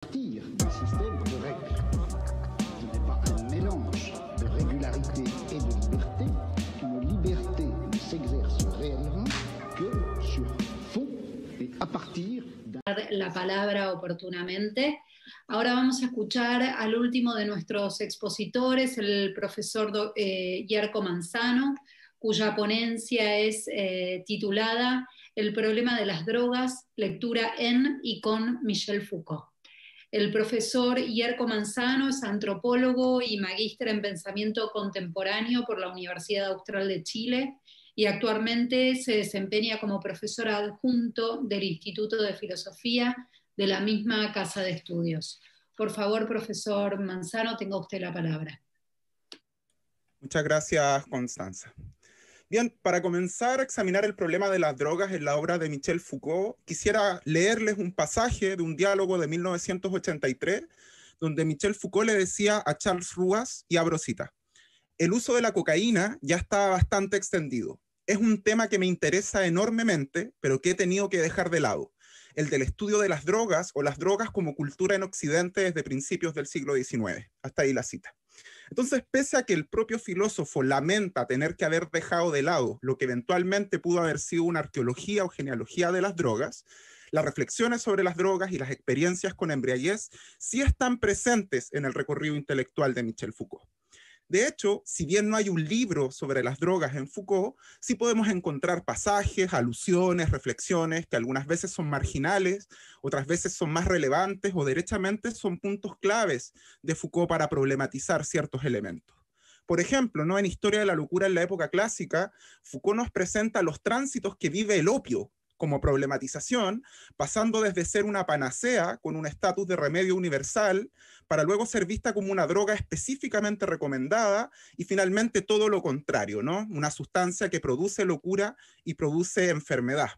partir de un de que partir La palabra oportunamente. Ahora vamos a escuchar al último de nuestros expositores, el profesor do, eh, Manzano, cuya ponencia es eh, titulada El problema de las drogas, lectura en y con Michel Foucault. El profesor Hierco Manzano es antropólogo y magíster en pensamiento contemporáneo por la Universidad Austral de Chile y actualmente se desempeña como profesor adjunto del Instituto de Filosofía de la misma Casa de Estudios. Por favor, profesor Manzano, tenga usted la palabra. Muchas gracias, Constanza. Bien, para comenzar a examinar el problema de las drogas en la obra de Michel Foucault, quisiera leerles un pasaje de un diálogo de 1983, donde Michel Foucault le decía a Charles Ruas, y a Brosita, el uso de la cocaína ya está bastante extendido. Es un tema que me interesa enormemente, pero que he tenido que dejar de lado, el del estudio de las drogas o las drogas como cultura en Occidente desde principios del siglo XIX. Hasta ahí la cita. Entonces, pese a que el propio filósofo lamenta tener que haber dejado de lado lo que eventualmente pudo haber sido una arqueología o genealogía de las drogas, las reflexiones sobre las drogas y las experiencias con embriaguez sí están presentes en el recorrido intelectual de Michel Foucault. De hecho, si bien no hay un libro sobre las drogas en Foucault, sí podemos encontrar pasajes, alusiones, reflexiones que algunas veces son marginales, otras veces son más relevantes o derechamente son puntos claves de Foucault para problematizar ciertos elementos. Por ejemplo, ¿no? en Historia de la Locura en la época clásica, Foucault nos presenta los tránsitos que vive el opio como problematización, pasando desde ser una panacea con un estatus de remedio universal, para luego ser vista como una droga específicamente recomendada y finalmente todo lo contrario, ¿no? Una sustancia que produce locura y produce enfermedad.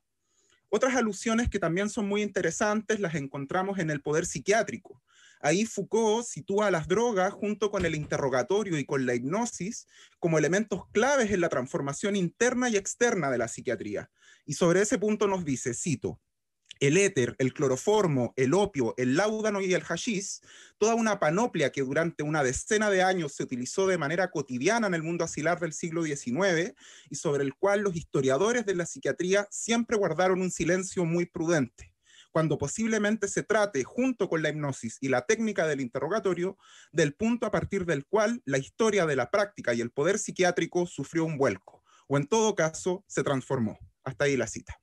Otras alusiones que también son muy interesantes las encontramos en el poder psiquiátrico, Ahí Foucault sitúa las drogas junto con el interrogatorio y con la hipnosis como elementos claves en la transformación interna y externa de la psiquiatría. Y sobre ese punto nos dice, cito, el éter, el cloroformo, el opio, el láudano y el hashish, toda una panoplia que durante una decena de años se utilizó de manera cotidiana en el mundo asilar del siglo XIX y sobre el cual los historiadores de la psiquiatría siempre guardaron un silencio muy prudente cuando posiblemente se trate, junto con la hipnosis y la técnica del interrogatorio, del punto a partir del cual la historia de la práctica y el poder psiquiátrico sufrió un vuelco, o en todo caso se transformó. Hasta ahí la cita.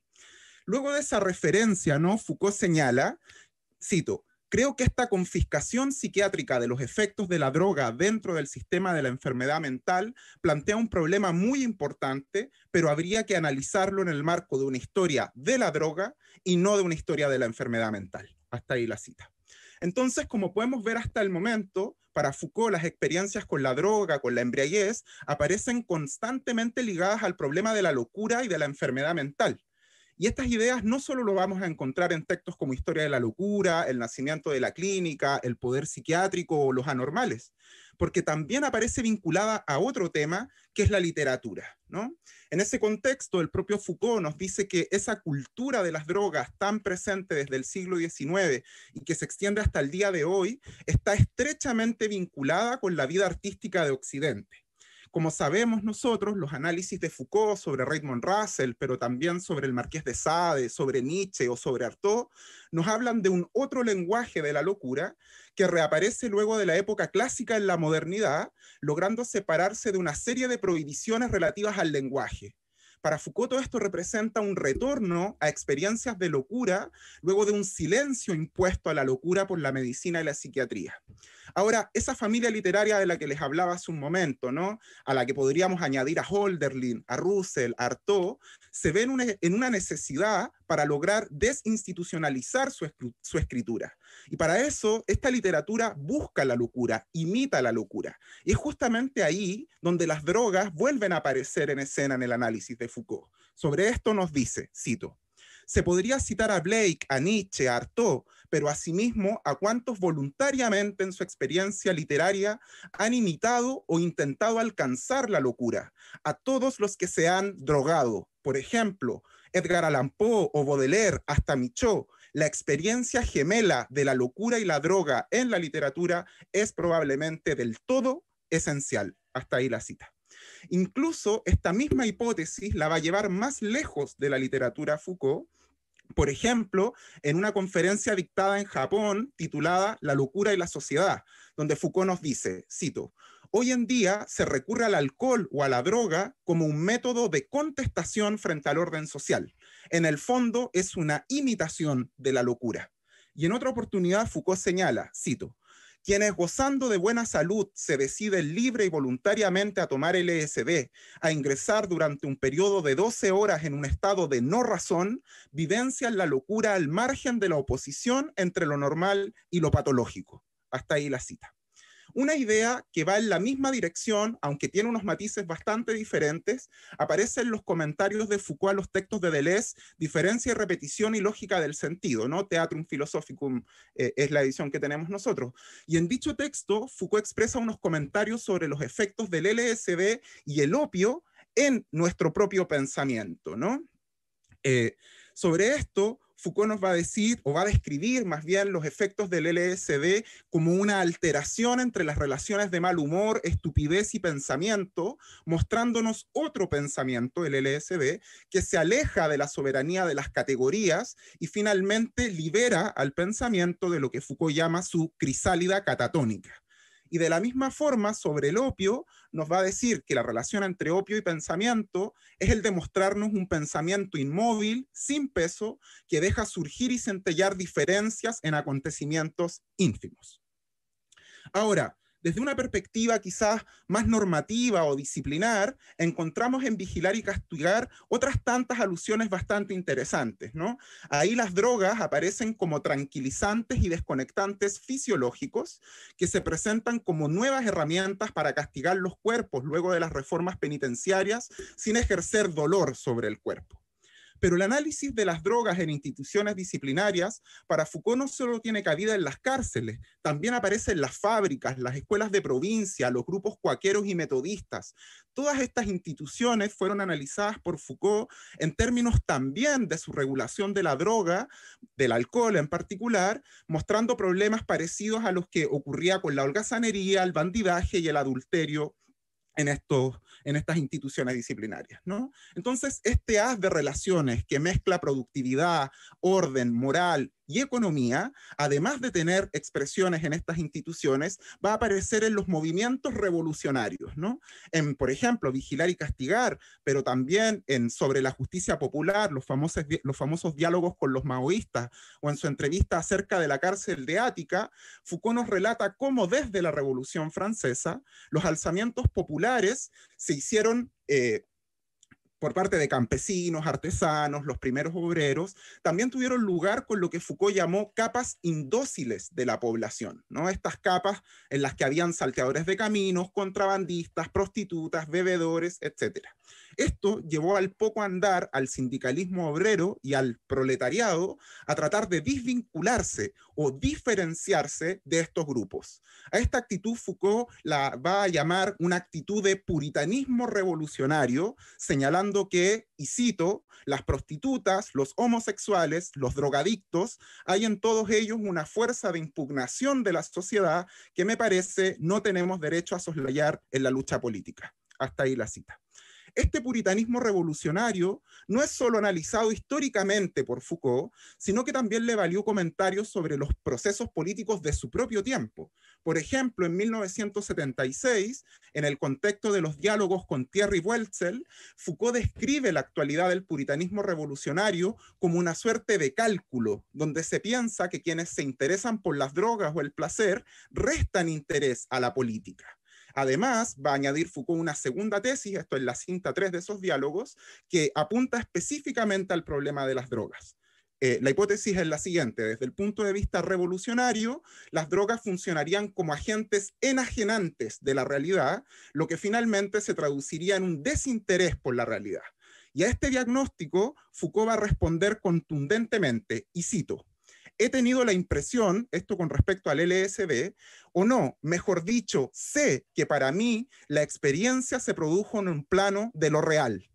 Luego de esa referencia, ¿no? Foucault señala, cito, Creo que esta confiscación psiquiátrica de los efectos de la droga dentro del sistema de la enfermedad mental plantea un problema muy importante, pero habría que analizarlo en el marco de una historia de la droga y no de una historia de la enfermedad mental. Hasta ahí la cita. Entonces, como podemos ver hasta el momento, para Foucault las experiencias con la droga, con la embriaguez, aparecen constantemente ligadas al problema de la locura y de la enfermedad mental. Y estas ideas no solo lo vamos a encontrar en textos como Historia de la Locura, El Nacimiento de la Clínica, El Poder Psiquiátrico o Los Anormales, porque también aparece vinculada a otro tema que es la literatura. ¿no? En ese contexto, el propio Foucault nos dice que esa cultura de las drogas tan presente desde el siglo XIX y que se extiende hasta el día de hoy, está estrechamente vinculada con la vida artística de Occidente. Como sabemos nosotros, los análisis de Foucault sobre Raymond Russell, pero también sobre el Marqués de Sade, sobre Nietzsche o sobre Artaud, nos hablan de un otro lenguaje de la locura que reaparece luego de la época clásica en la modernidad, logrando separarse de una serie de prohibiciones relativas al lenguaje. Para Foucault todo esto representa un retorno a experiencias de locura luego de un silencio impuesto a la locura por la medicina y la psiquiatría. Ahora, esa familia literaria de la que les hablaba hace un momento, ¿no? a la que podríamos añadir a Holderlin, a Russell, a Artaud, se ven en una necesidad para lograr desinstitucionalizar su, escritura. Y para eso, esta literatura busca la locura, imita la locura. Y es justamente ahí donde las drogas vuelven a aparecer en escena en el análisis de Foucault. Sobre esto nos dice, cito, se podría citar a Blake, a Nietzsche, a Artaud, pero asimismo a cuántos voluntariamente en su experiencia literaria han imitado o intentado alcanzar la locura, a todos los que se han drogado, por ejemplo, Edgar Allan Poe o Baudelaire, hasta Michaud, la experiencia gemela de la locura y la droga en la literatura es probablemente del todo esencial. Hasta ahí la cita. Incluso esta misma hipótesis la va a llevar más lejos de la literatura Foucault, por ejemplo, en una conferencia dictada en Japón titulada La locura y la sociedad, donde Foucault nos dice, cito, Hoy en día se recurre al alcohol o a la droga como un método de contestación frente al orden social. En el fondo es una imitación de la locura. Y en otra oportunidad Foucault señala, cito, quienes gozando de buena salud se deciden libre y voluntariamente a tomar el ESD, a ingresar durante un periodo de 12 horas en un estado de no razón, vivencian la locura al margen de la oposición entre lo normal y lo patológico. Hasta ahí la cita. Una idea que va en la misma dirección, aunque tiene unos matices bastante diferentes, aparece en los comentarios de Foucault a los textos de Deleuze, Diferencia y repetición y lógica del sentido, ¿no? Teatrum Philosophicum eh, es la edición que tenemos nosotros. Y en dicho texto, Foucault expresa unos comentarios sobre los efectos del LSD y el opio en nuestro propio pensamiento, ¿no? Eh, sobre esto, Foucault nos va a decir o va a describir más bien los efectos del LSD como una alteración entre las relaciones de mal humor, estupidez y pensamiento, mostrándonos otro pensamiento, el LSD, que se aleja de la soberanía de las categorías y finalmente libera al pensamiento de lo que Foucault llama su crisálida catatónica. Y de la misma forma, sobre el opio, nos va a decir que la relación entre opio y pensamiento es el de mostrarnos un pensamiento inmóvil, sin peso, que deja surgir y centellar diferencias en acontecimientos ínfimos. Ahora, desde una perspectiva quizás más normativa o disciplinar, encontramos en vigilar y castigar otras tantas alusiones bastante interesantes, ¿no? Ahí las drogas aparecen como tranquilizantes y desconectantes fisiológicos que se presentan como nuevas herramientas para castigar los cuerpos luego de las reformas penitenciarias sin ejercer dolor sobre el cuerpo. Pero el análisis de las drogas en instituciones disciplinarias para Foucault no solo tiene cabida en las cárceles, también aparece en las fábricas, las escuelas de provincia, los grupos cuaqueros y metodistas. Todas estas instituciones fueron analizadas por Foucault en términos también de su regulación de la droga, del alcohol en particular, mostrando problemas parecidos a los que ocurría con la holgazanería, el bandidaje y el adulterio en, estos, en estas instituciones disciplinarias. ¿no? Entonces, este haz de relaciones que mezcla productividad, orden, moral y economía, además de tener expresiones en estas instituciones, va a aparecer en los movimientos revolucionarios, ¿no? En, por ejemplo, vigilar y castigar, pero también en sobre la justicia popular, los famosos, los famosos diálogos con los maoístas, o en su entrevista acerca de la cárcel de Ática, Foucault nos relata cómo desde la Revolución Francesa, los alzamientos populares se hicieron eh, por parte de campesinos, artesanos, los primeros obreros, también tuvieron lugar con lo que Foucault llamó capas indóciles de la población, ¿no? Estas capas en las que habían salteadores de caminos, contrabandistas, prostitutas, bebedores, etcétera. Esto llevó al poco andar al sindicalismo obrero y al proletariado a tratar de desvincularse o diferenciarse de estos grupos. A esta actitud Foucault la va a llamar una actitud de puritanismo revolucionario, señalando que, y cito, las prostitutas, los homosexuales, los drogadictos, hay en todos ellos una fuerza de impugnación de la sociedad que me parece no tenemos derecho a soslayar en la lucha política. Hasta ahí la cita. Este puritanismo revolucionario no es solo analizado históricamente por Foucault, sino que también le valió comentarios sobre los procesos políticos de su propio tiempo. Por ejemplo, en 1976, en el contexto de los diálogos con Thierry Welzel, Foucault describe la actualidad del puritanismo revolucionario como una suerte de cálculo, donde se piensa que quienes se interesan por las drogas o el placer restan interés a la política. Además, va a añadir Foucault una segunda tesis, esto es la cinta 3 de esos diálogos, que apunta específicamente al problema de las drogas. Eh, la hipótesis es la siguiente, desde el punto de vista revolucionario, las drogas funcionarían como agentes enajenantes de la realidad, lo que finalmente se traduciría en un desinterés por la realidad. Y a este diagnóstico, Foucault va a responder contundentemente, y cito, he tenido la impresión, esto con respecto al LSD, o no, mejor dicho, sé que para mí la experiencia se produjo en un plano de lo real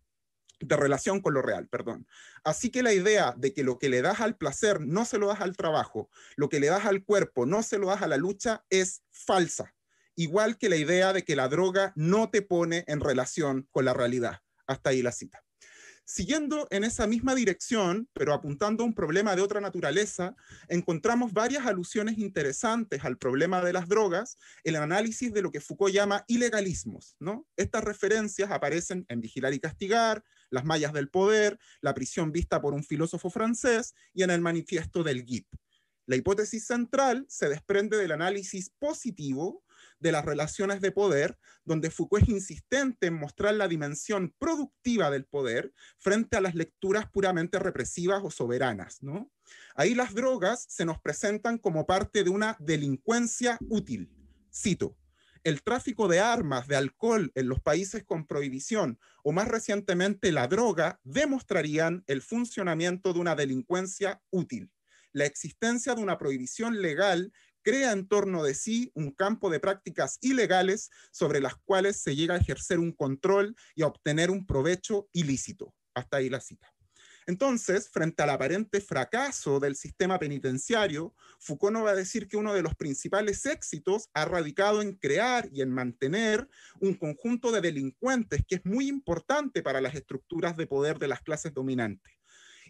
de relación con lo real, perdón. Así que la idea de que lo que le das al placer no se lo das al trabajo, lo que le das al cuerpo no se lo das a la lucha es falsa, igual que la idea de que la droga no te pone en relación con la realidad. Hasta ahí la cita. Siguiendo en esa misma dirección, pero apuntando a un problema de otra naturaleza, encontramos varias alusiones interesantes al problema de las drogas, el análisis de lo que Foucault llama ilegalismos. ¿no? Estas referencias aparecen en Vigilar y Castigar, Las Mallas del Poder, La prisión vista por un filósofo francés y en el manifiesto del GIP. La hipótesis central se desprende del análisis positivo de las relaciones de poder, donde Foucault es insistente en mostrar la dimensión productiva del poder frente a las lecturas puramente represivas o soberanas. ¿no? Ahí las drogas se nos presentan como parte de una delincuencia útil. Cito, el tráfico de armas, de alcohol en los países con prohibición o más recientemente la droga demostrarían el funcionamiento de una delincuencia útil, la existencia de una prohibición legal crea en torno de sí un campo de prácticas ilegales sobre las cuales se llega a ejercer un control y a obtener un provecho ilícito. Hasta ahí la cita. Entonces, frente al aparente fracaso del sistema penitenciario, Foucault no va a decir que uno de los principales éxitos ha radicado en crear y en mantener un conjunto de delincuentes que es muy importante para las estructuras de poder de las clases dominantes.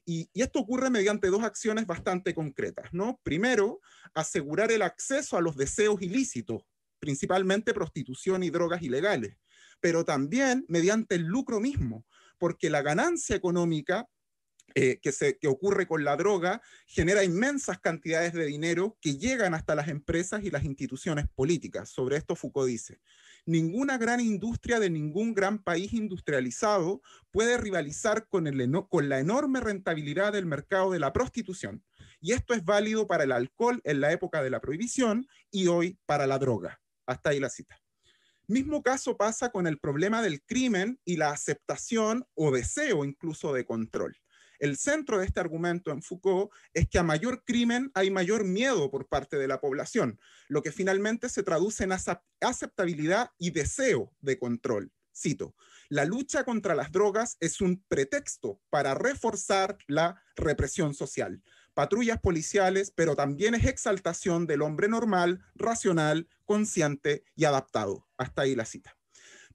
Y, esto ocurre mediante dos acciones bastante concretas, ¿no? Primero, asegurar el acceso a los deseos ilícitos, principalmente prostitución y drogas ilegales, pero también mediante el lucro mismo, porque la ganancia económica eh, que, se, que ocurre con la droga genera inmensas cantidades de dinero que llegan hasta las empresas y las instituciones políticas. Sobre esto Foucault dice, Ninguna gran industria de ningún gran país industrializado puede rivalizar con, la enorme rentabilidad del mercado de la prostitución. Y esto es válido para el alcohol en la época de la prohibición y hoy para la droga. Hasta ahí la cita. Mismo caso pasa con el problema del crimen y la aceptación o deseo incluso de control. El centro de este argumento en Foucault es que a mayor crimen hay mayor miedo por parte de la población, lo que finalmente se traduce en aceptabilidad y deseo de control. Cito, la lucha contra las drogas es un pretexto para reforzar la represión social, patrullas policiales, pero también es exaltación del hombre normal, racional, consciente y adaptado. Hasta ahí la cita.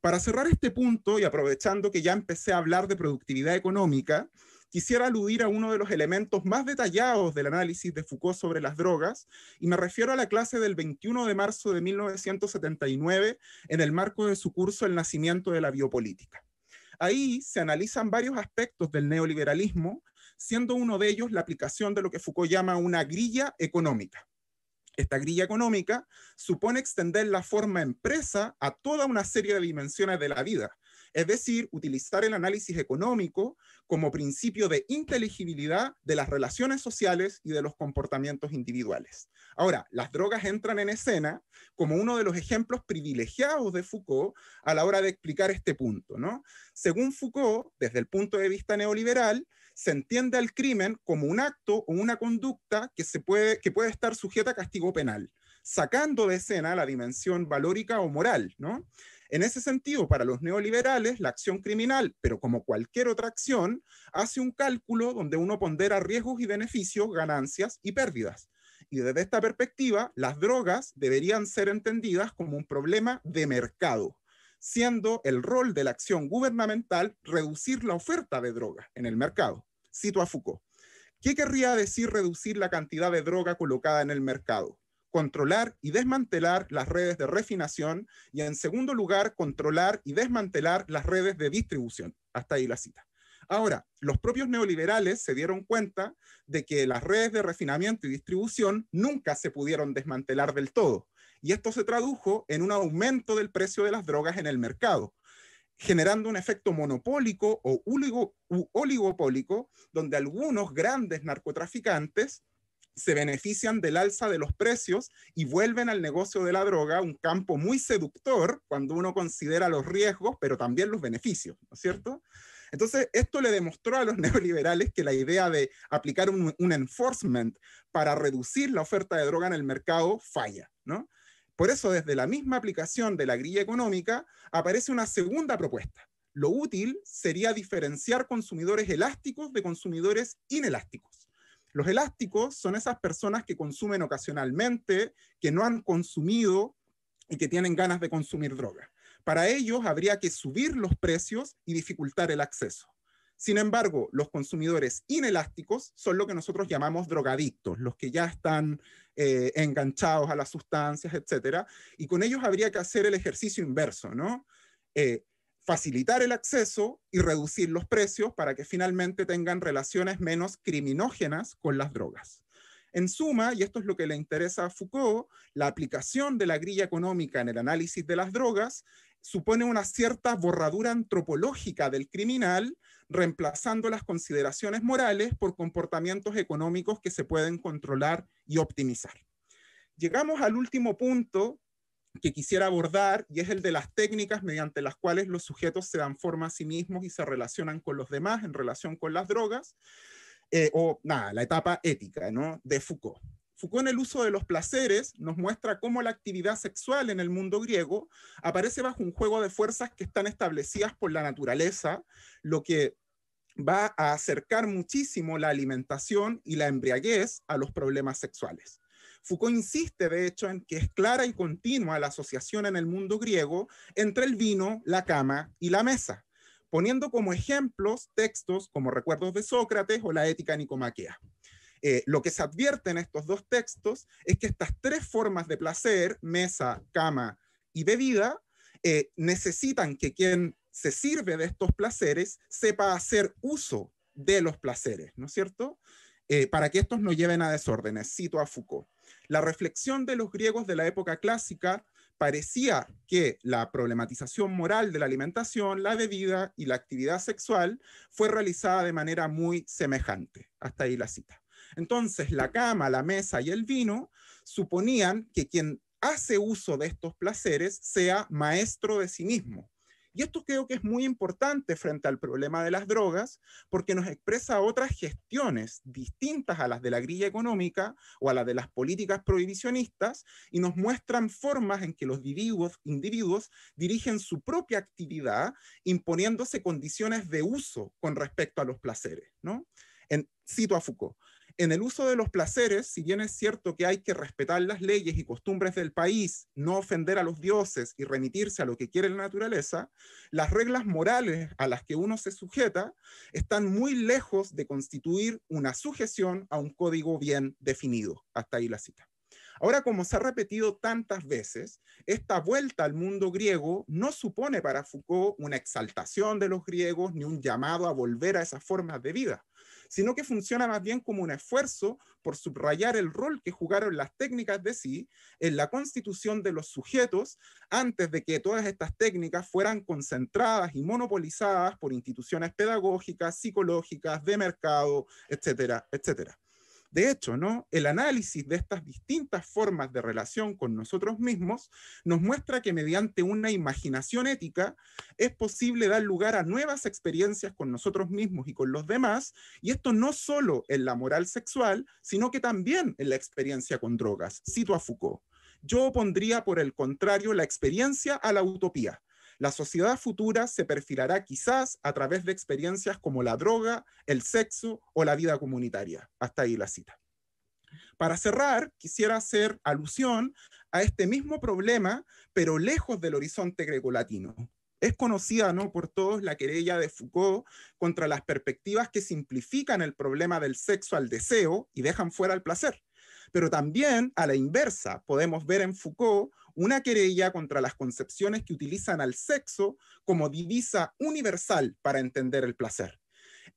Para cerrar este punto y aprovechando que ya empecé a hablar de productividad económica, quisiera aludir a uno de los elementos más detallados del análisis de Foucault sobre las drogas, y me refiero a la clase del 21 de marzo de 1979 en el marco de su curso El nacimiento de la biopolítica. Ahí se analizan varios aspectos del neoliberalismo, siendo uno de ellos la aplicación de lo que Foucault llama una grilla económica. Esta grilla económica supone extender la forma empresa a toda una serie de dimensiones de la vida, es decir, utilizar el análisis económico como principio de inteligibilidad de las relaciones sociales y de los comportamientos individuales. Ahora, las drogas entran en escena como uno de los ejemplos privilegiados de Foucault a la hora de explicar este punto, ¿no? Según Foucault, desde el punto de vista neoliberal, se entiende al crimen como un acto o una conducta que, se puede, que puede estar sujeta a castigo penal, sacando de escena la dimensión valórica o moral, ¿no? En ese sentido, para los neoliberales, la acción criminal, pero como cualquier otra acción, hace un cálculo donde uno pondera riesgos y beneficios, ganancias y pérdidas. Y desde esta perspectiva, las drogas deberían ser entendidas como un problema de mercado, siendo el rol de la acción gubernamental reducir la oferta de drogas en el mercado. Cito a Foucault. ¿Qué querría decir reducir la cantidad de droga colocada en el mercado? controlar y desmantelar las redes de refinación y en segundo lugar, controlar y desmantelar las redes de distribución. Hasta ahí la cita. Ahora, los propios neoliberales se dieron cuenta de que las redes de refinamiento y distribución nunca se pudieron desmantelar del todo. Y esto se tradujo en un aumento del precio de las drogas en el mercado, generando un efecto monopólico o oligopólico, donde algunos grandes narcotraficantes se benefician del alza de los precios y vuelven al negocio de la droga, un campo muy seductor cuando uno considera los riesgos, pero también los beneficios, ¿no es cierto? Entonces, esto le demostró a los neoliberales que la idea de aplicar un, enforcement para reducir la oferta de droga en el mercado falla, ¿no? Por eso, desde la misma aplicación de la grilla económica, aparece una segunda propuesta. Lo útil sería diferenciar consumidores elásticos de consumidores inelásticos los elásticos son esas personas que consumen ocasionalmente, que no han consumido y que tienen ganas de consumir drogas. Para ellos habría que subir los precios y dificultar el acceso. Sin embargo, los consumidores inelásticos son lo que nosotros llamamos drogadictos, los que ya están eh, enganchados a las sustancias, etc. y con ellos habría que hacer el ejercicio inverso, ¿no? Eh, facilitar el acceso y reducir los precios para que finalmente tengan relaciones menos criminógenas con las drogas. En suma, y esto es lo que le interesa a Foucault, la aplicación de la grilla económica en el análisis de las drogas supone una cierta borradura antropológica del criminal, reemplazando las consideraciones morales por comportamientos económicos que se pueden controlar y optimizar. Llegamos al último punto que quisiera abordar y es el de las técnicas mediante las cuales los sujetos se dan forma a sí mismos y se relacionan con los demás en relación con las drogas, eh, o nada, la etapa ética ¿no? de Foucault. Foucault en el uso de los placeres nos muestra cómo la actividad sexual en el mundo griego aparece bajo un juego de fuerzas que están establecidas por la naturaleza, lo que va a acercar muchísimo la alimentación y la embriaguez a los problemas sexuales. Foucault insiste, de hecho, en que es clara y continua la asociación en el mundo griego entre el vino, la cama y la mesa, poniendo como ejemplos textos como Recuerdos de Sócrates o la Ética Nicomaquea. Eh, lo que se advierte en estos dos textos es que estas tres formas de placer, mesa, cama y bebida, eh, necesitan que quien se sirve de estos placeres sepa hacer uso de los placeres, ¿no es cierto? Eh, para que estos no lleven a desórdenes, cito a Foucault. La reflexión de los griegos de la época clásica parecía que la problematización moral de la alimentación, la bebida y la actividad sexual fue realizada de manera muy semejante. Hasta ahí la cita. Entonces, la cama, la mesa y el vino suponían que quien hace uso de estos placeres sea maestro de sí mismo, y esto creo que es muy importante frente al problema de las drogas, porque nos expresa otras gestiones distintas a las de la grilla económica o a las de las políticas prohibicionistas y nos muestran formas en que los individuos, dirigen su propia actividad imponiéndose condiciones de uso con respecto a los placeres. ¿no? cito a Foucault en el uso de los placeres, si bien es cierto que hay que respetar las leyes y costumbres del país, no ofender a los dioses y remitirse a lo que quiere la naturaleza, las reglas morales a las que uno se sujeta están muy lejos de constituir una sujeción a un código bien definido. Hasta ahí la cita. Ahora, como se ha repetido tantas veces, esta vuelta al mundo griego no supone para Foucault una exaltación de los griegos ni un llamado a volver a esas formas de vida sino que funciona más bien como un esfuerzo por subrayar el rol que jugaron las técnicas de sí en la constitución de los sujetos antes de que todas estas técnicas fueran concentradas y monopolizadas por instituciones pedagógicas, psicológicas, de mercado, etcétera, etcétera. De hecho, ¿no? el análisis de estas distintas formas de relación con nosotros mismos nos muestra que mediante una imaginación ética es posible dar lugar a nuevas experiencias con nosotros mismos y con los demás, y esto no solo en la moral sexual, sino que también en la experiencia con drogas. Cito a Foucault. Yo opondría, por el contrario, la experiencia a la utopía la sociedad futura se perfilará quizás a través de experiencias como la droga, el sexo o la vida comunitaria. Hasta ahí la cita. Para cerrar, quisiera hacer alusión a este mismo problema, pero lejos del horizonte grecolatino. Es conocida ¿no? por todos la querella de Foucault contra las perspectivas que simplifican el problema del sexo al deseo y dejan fuera el placer. Pero también, a la inversa, podemos ver en Foucault una querella contra las concepciones que utilizan al sexo como divisa universal para entender el placer.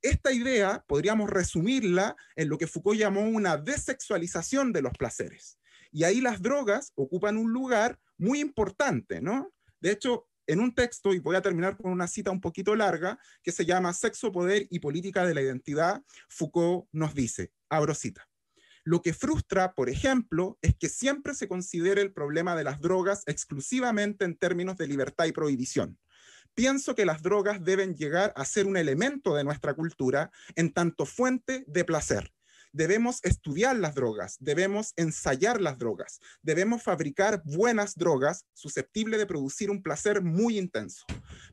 Esta idea podríamos resumirla en lo que Foucault llamó una desexualización de los placeres. Y ahí las drogas ocupan un lugar muy importante, ¿no? De hecho, en un texto, y voy a terminar con una cita un poquito larga, que se llama Sexo, Poder y Política de la Identidad, Foucault nos dice, abro cita, lo que frustra, por ejemplo, es que siempre se considere el problema de las drogas exclusivamente en términos de libertad y prohibición. Pienso que las drogas deben llegar a ser un elemento de nuestra cultura en tanto fuente de placer debemos estudiar las drogas, debemos ensayar las drogas, debemos fabricar buenas drogas susceptibles de producir un placer muy intenso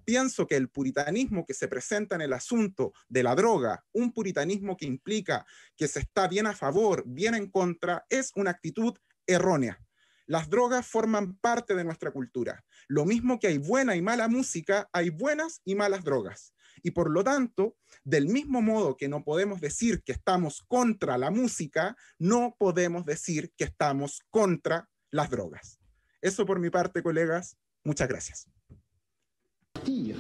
pienso que el puritanismo que se presenta en el asunto de la droga, un puritanismo que implica que se está bien a favor, bien en contra, es una actitud errónea. Las drogas forman parte de nuestra cultura. Lo mismo que hay buena y mala música, hay buenas y malas drogas. Y por lo tanto, del mismo modo que no podemos decir que estamos contra la música, no podemos decir que estamos contra las drogas. Eso por mi parte, colegas. Muchas gracias. 地。